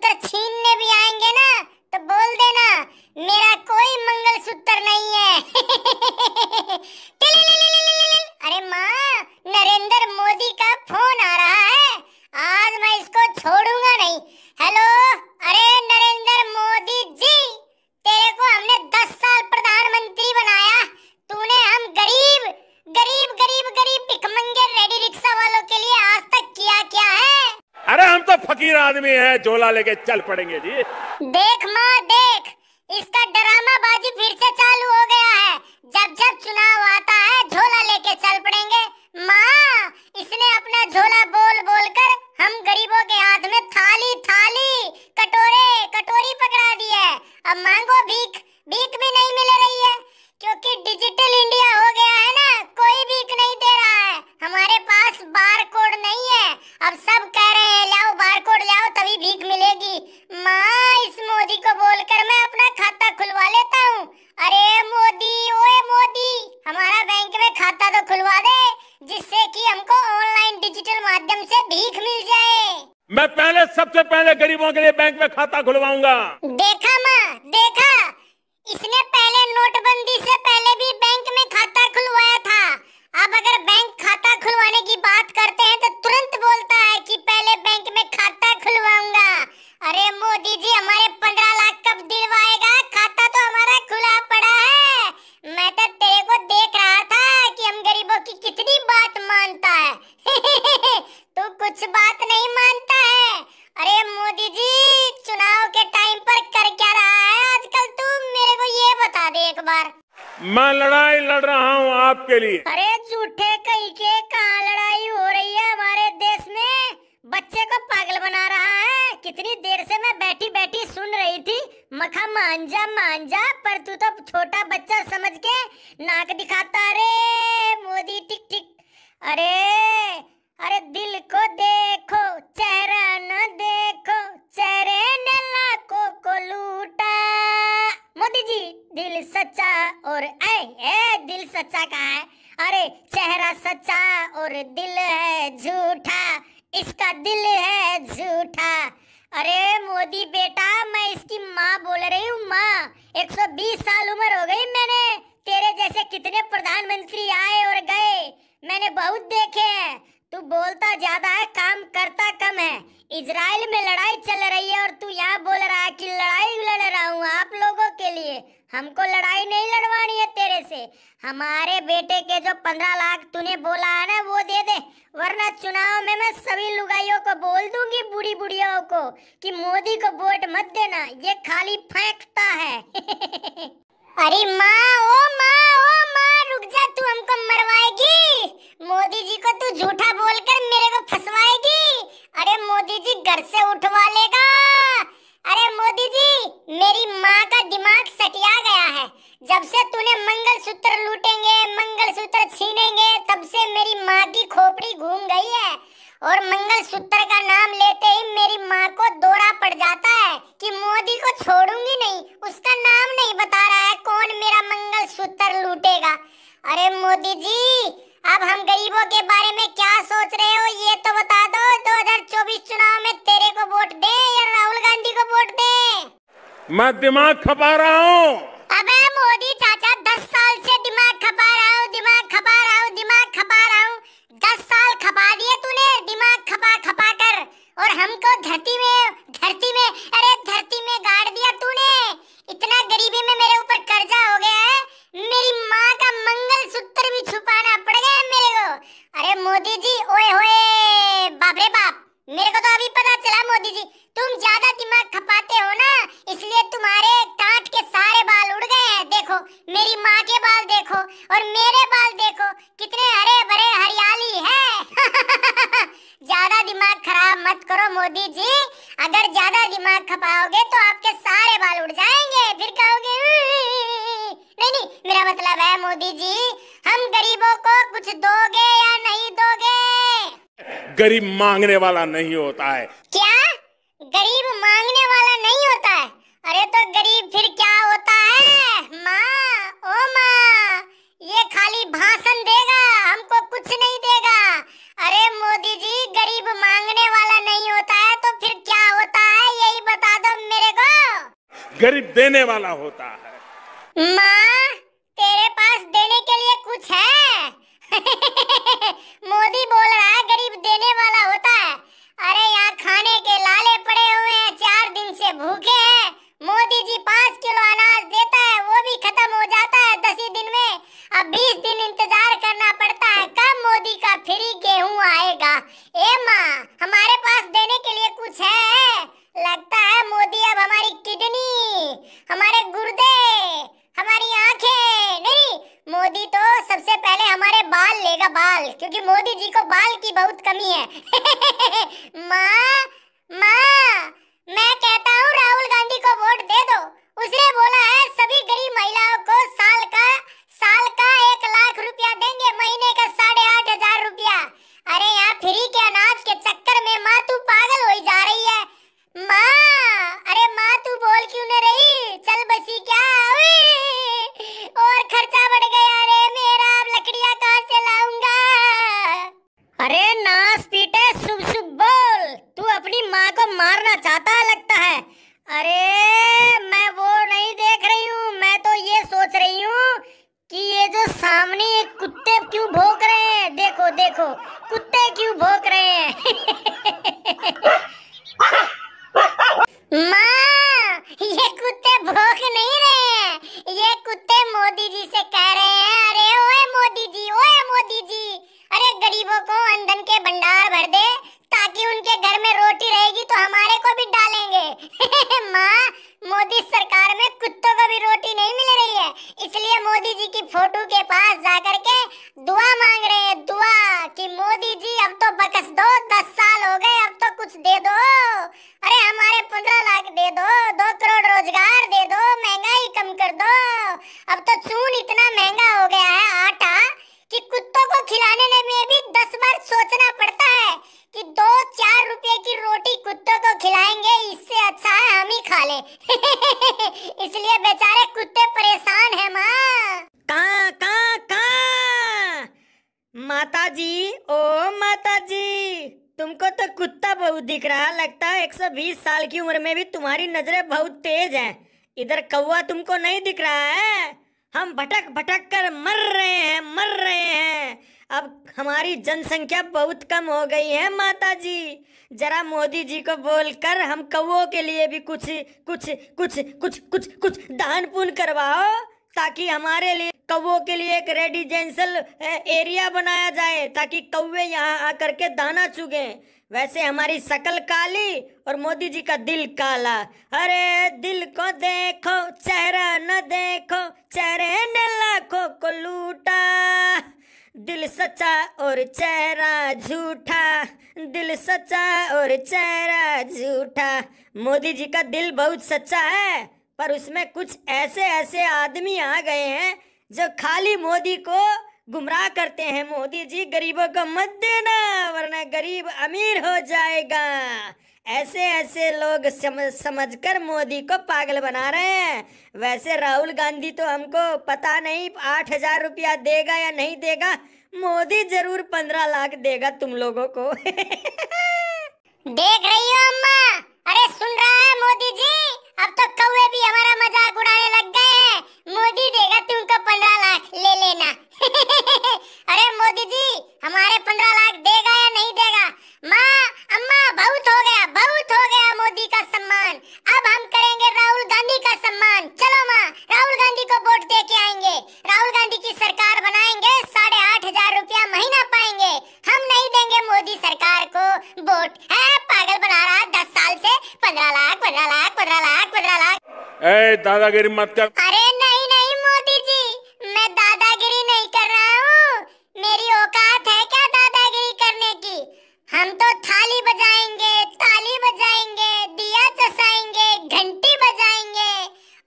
的情。आदमी है झोला लेके चल पड़ेंगे जी देख माँ देख इसका ड्रामा बाजी फिर से चालू हो गया है जब जब चुनाव मैं पहले सबसे पहले गरीबों के लिए बैंक में खाता खुलवाऊंगा देखा माँ देखा इसने पहले नोटबंदी से पहले भी बैंक में खाता खुलवाया था अब अगर बैंक खाता खुलवाने की बात करते हैं तो तुरंत बोलता है कि पहले बैंक में खाता खुलवाऊंगा अरे मोदी जी हमारे पंद्रह लाख कब आपके लिए अरे झूठे कहीं के कहा लड़ाई हो रही है हमारे देश में बच्चे को पागल बना रहा है कितनी देर से मैं बैठी बैठी सुन रही थी मखा मांझा मांझा पर तू तो छोटा बच्चा समझ के नाक दिखाता अरे मोदी टिक टिक अरे अरे दिल को देख सच्चा कहा है अरे चेहरा सच्चा और दिल है झूठा इसका दिल है झूठा अरे मोदी बेटा मैं इसकी माँ बोल रही हूँ माँ 120 साल उम्र हो गई मैंने तेरे जैसे कितने प्रधानमंत्री आए और गए मैंने बहुत देखे हैं तू बोलता ज्यादा है काम करता कम है इजराइल में लड़ाई चल रही है और तू यहाँ बोल रहा है कि लड़ाई लड़ रहा हूँ आप लोगों के लिए हमको लड़ाई नहीं लड़वानी है तेरे से हमारे बेटे के जो पंद्रह लाख तूने बोला है ना वो दे दे वरना चुनाव में मैं सभी लुगाइयों को बोल दूंगी बुढ़ी बुढ़ियों को कि मोदी को वोट मत देना ये खाली फेंकता है अरे माँ ओ माँ ओ माँ रुक जा तू हमको मरवाएगी मोदी जी को तू झूठा बोलकर मेरे को फंसवाएगी अरे मोदी जी घर से उठवा लेगा जब से तूने मंगल सूत्र लूटेंगे मंगल सूत्र छीनेंगे तब से मेरी माँ की खोपड़ी घूम गई है और मंगल सूत्र का नाम लेते ही मेरी माँ को दौरा पड़ जाता है कि मोदी को छोड़ूंगी नहीं उसका नाम नहीं बता रहा है कौन मेरा मंगल सूत्र लूटेगा अरे मोदी जी अब हम गरीबों के बारे में क्या सोच रहे हो ये तो बता दो 2024 चुनाव में तेरे को वोट दे या राहुल गांधी को वोट दे मैं दिमाग खपा रहा हूँ मेरे को तो अभी पता चला मोदी जी तुम ज्यादा दिमाग खपाते हो ना इसलिए तुम्हारे टाट के सारे बाल उड़ गए हैं देखो मेरी माँ के बाल देखो और मेरे बाल देखो कितने हरे भरे हरियाली है ज्यादा दिमाग खराब मत करो मोदी जी अगर ज्यादा दिमाग खपाओगे तो आपके सारे बाल उड़ जाएंगे फिर कहोगे नहीं नहीं मेरा मतलब है मोदी जी गरीब मांगने वाला नहीं होता है क्या गरीब मांगने वाला नहीं होता है अरे तो गरीब फिर क्या होता है माँ ओ माँ ये खाली भाषण देगा हमको कुछ नहीं देगा अरे मोदी जी गरीब मांगने वाला नहीं होता है तो फिर क्या होता है यही बता दो मेरे को गरीब देने वाला होता है माँ क्योंकि मोदी जी को बाल की बहुत कमी है माँ माँ मैं कहता हूँ राहुल गांधी को वोट दे दो उसने बोला है सभी गरीब महिलाओं को साल का साल भूख नहीं रहे हैं ये कुत्ते मोदी जी से कह रहे हैं अरे ओए मोदी जी ओए मोदी जी अरे गरीबों को अंधन के भंडार भर दे ताकि उनके घर में रोटी रहेगी तो हमारे को भी डालेंगे माँ मोदी सरकार में कुत्तों को भी रोटी नहीं मिल रही है इसलिए मोदी जी की फोटो के पास जाकर के दुआ मांग रहे हैं दुआ कि मोदी जी अब तो बकस दो दस साल हो गए अब तो कुछ दे दो से इसलिए बेचारे कुत्ते परेशान हैं माँ का का का माता जी ओ माता जी तुमको तो कुत्ता बहुत दिख रहा लगता है 120 साल की उम्र में भी तुम्हारी नजरें बहुत तेज हैं इधर कौवा तुमको नहीं दिख रहा है हम भटक भटक कर मर रहे हैं मर रहे हैं अब हमारी जनसंख्या बहुत कम हो गई है माता जी जरा मोदी जी को बोलकर हम कौ के लिए भी कुछ कुछ कुछ कुछ कुछ कुछ दान पुण्य करवाओ ताकि हमारे लिए कौ के लिए एक रेडिजेंशल एरिया बनाया जाए ताकि कौवे यहाँ आकर के दाना चुगे वैसे हमारी शकल काली और मोदी जी का दिल काला अरे दिल को देखो चेहरा न देखो चेहरे ने लाखों को लूटा दिल सच्चा और चेहरा झूठा दिल सच्चा और चेहरा झूठा मोदी जी का दिल बहुत सच्चा है पर उसमें कुछ ऐसे ऐसे आदमी आ गए हैं जो खाली मोदी को गुमराह करते हैं मोदी जी गरीबों को मत देना वरना गरीब अमीर हो जाएगा ऐसे ऐसे लोग समझ कर मोदी को पागल बना रहे हैं वैसे राहुल गांधी तो हमको पता नहीं आठ हजार रुपया देगा या नहीं देगा मोदी जरूर पंद्रह लाख देगा तुम लोगों को देख रही हो अम्मा अरे सुन रहा है मोदी जी अब तो कौए भी हमारा मजाक उड़ाने लग गए हैं मोदी देगा तुमको पंद्रह लाख ले लेना ए दादागिरी मत कर अरे नहीं नहीं मोदी जी मैं दादागिरी नहीं कर रहा हूँ मेरी औकात है क्या दादागिरी करने की हम तो थाली बजाएंगे ताली बजाएंगे दिया चसाएंगे घंटी बजाएंगे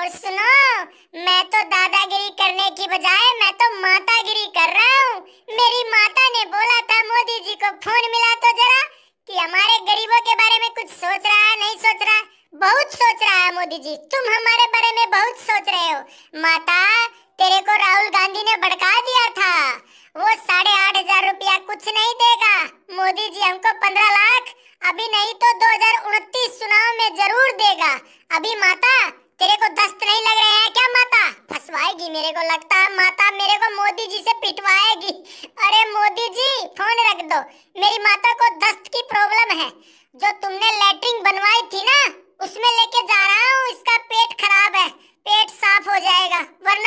और सुनो मैं तो दादागिरी करने की बजाय मैं तो मातागिरी कर रहा हूँ मेरी माता ने बोला था मोदी जी को फोन मिला तो जरा कि हमारे गरीबों के बारे में कुछ सोच रहा है नहीं सोच रहा बहुत सोच रहा है मोदी जी तुम हमारे बारे में बहुत सोच रहे हो माता तेरे को राहुल गांधी ने भड़का दिया था वो साढ़े आठ हजार रूपया कुछ नहीं देगा मोदी जी हमको पंद्रह लाख अभी नहीं तो दो हजार उनतीस चुनाव में जरूर देगा अभी माता तेरे को दस्त नहीं लग रहे हैं क्या माता फसवाएगी मेरे को लगता है माता मेरे को मोदी जी से पिटवाएगी अरे मोदी जी फोन रख दो मेरी माता को दस्त की प्रॉब्लम है जो तुमने लेटरिन बनवाई थी ना उसमें लेके जा रहा हूँ इसका पेट खराब है पेट साफ हो जाएगा वरना